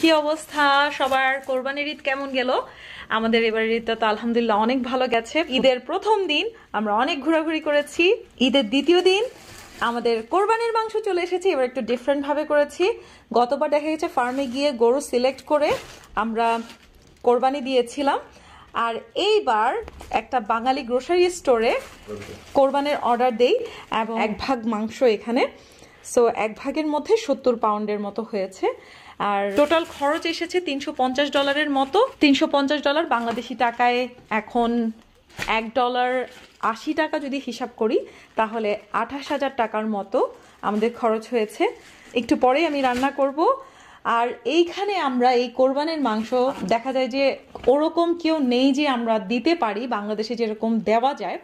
কি অবস্থা সবার কোরবানির ঈদ কেমন গেল আমাদের এবারের ঈদটা তো আলহামদুলিল্লাহ অনেক ভালো গেছে ঈদের প্রথম দিন আমরা অনেক ঘোরাঘুরি করেছি ঈদের দ্বিতীয় দিন আমাদের কোরবানির মাংস চলে এসেছে এবার একটু ডিফারেন্টভাবে করেছি গতবার দেখা গেছে ফার্মে গিয়ে গরু সিলেক্ট করে আমরা কোরবানি দিয়েছিলাম আর এইবার একটা বাঙালি গ্রোসারি স্টোরে কোরবানের অর্ডার দেই এবং এক ভাগ মাংস এখানে সো এক ভাগের মধ্যে সত্তর পাউন্ডের মতো হয়েছে আর টোটাল খরচ এসেছে তিনশো পঞ্চাশ ডলারের মতো তিনশো পঞ্চাশ ডলার বাংলাদেশি টাকায় এখন এক ডলার আশি টাকা যদি হিসাব করি তাহলে আঠাশ হাজার টাকার মতো আমাদের খরচ হয়েছে একটু পরে আমি রান্না করব আর এইখানে আমরা এই কোরবানের মাংস দেখা যায় যে ওরকম কেউ নেই যে আমরা দিতে পারি বাংলাদেশে যেরকম দেওয়া যায়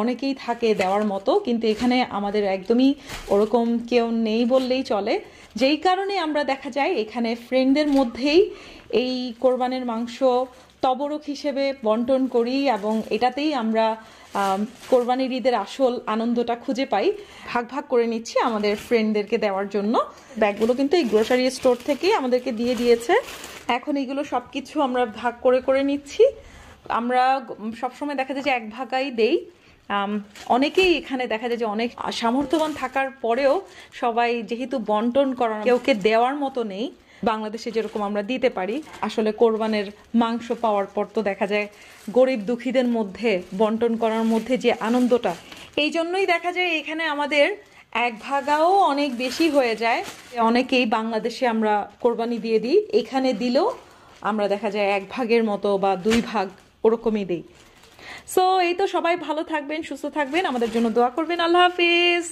অনেকেই থাকে দেওয়ার মতো কিন্তু এখানে আমাদের একদমই ওরকম কেউ নেই বললেই চলে যেই কারণে আমরা দেখা যায় এখানে ফ্রেন্ডদের মধ্যেই এই কোরবানের মাংস তবরক হিসেবে বন্টন করি এবং এটাতেই আমরা কোরবানির ঈদের আসল আনন্দটা খুঁজে পাই ভাগ ভাগ করে নিচ্ছি আমাদের ফ্রেন্ডদেরকে দেওয়ার জন্য ব্যাগগুলো কিন্তু এই গ্রোসারি স্টোর থেকেই আমাদেরকে দিয়ে দিয়েছে এখন এগুলো সব কিছু আমরা ভাগ করে করে নিচ্ছি আমরা সবসময় দেখা যায় যে এক ভাগাই দেই অনেকেই এখানে দেখা যায় যে অনেক সামর্থ্যবান থাকার পরেও সবাই যেহেতু বন্টন করার কেউকে দেওয়ার মতো নেই বাংলাদেশে যেরকম আমরা দিতে পারি আসলে কোরবানের মাংস পাওয়ার পর তো দেখা যায় গরিব দুঃখীদের মধ্যে বন্টন করার মধ্যে যে আনন্দটা এই জন্যই দেখা যায় এখানে আমাদের এক ভাগাও অনেক বেশি হয়ে যায় অনেকেই বাংলাদেশে আমরা কোরবানি দিয়ে দিই এখানে দিলেও আমরা দেখা যায় এক ভাগের মতো বা দুই ভাগ ওরকমই দিই সো এই তো সবাই ভালো থাকবেন সুস্থ থাকবেন আমাদের জন্য দোয়া করবেন আল্লাহ হাফিজ